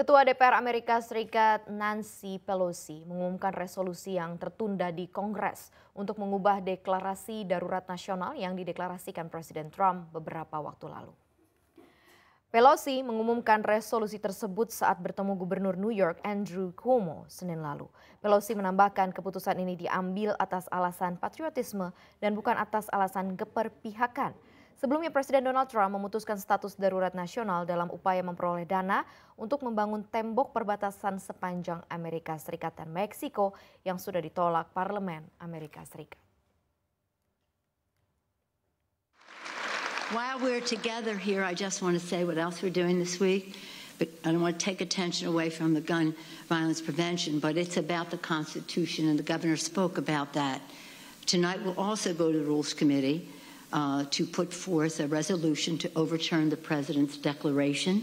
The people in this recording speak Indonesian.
Ketua DPR Amerika Serikat Nancy Pelosi mengumumkan resolusi yang tertunda di Kongres untuk mengubah deklarasi darurat nasional yang dideklarasikan Presiden Trump beberapa waktu lalu. Pelosi mengumumkan resolusi tersebut saat bertemu Gubernur New York Andrew Cuomo Senin lalu. Pelosi menambahkan keputusan ini diambil atas alasan patriotisme dan bukan atas alasan keperpihakan. Sebelumnya Presiden Donald Trump memutuskan status darurat nasional dalam upaya memperoleh dana untuk membangun tembok perbatasan sepanjang Amerika Serikat dan Meksiko yang sudah ditolak parlemen Amerika Serikat. While we're together here, I just want to say what else we're doing this week. But I don't want to take attention away from the gun violence prevention, but it's about the Constitution, and the governor spoke about that. Tonight we'll also go to the Rules Committee. uh, to put forth a resolution to overturn the president's declaration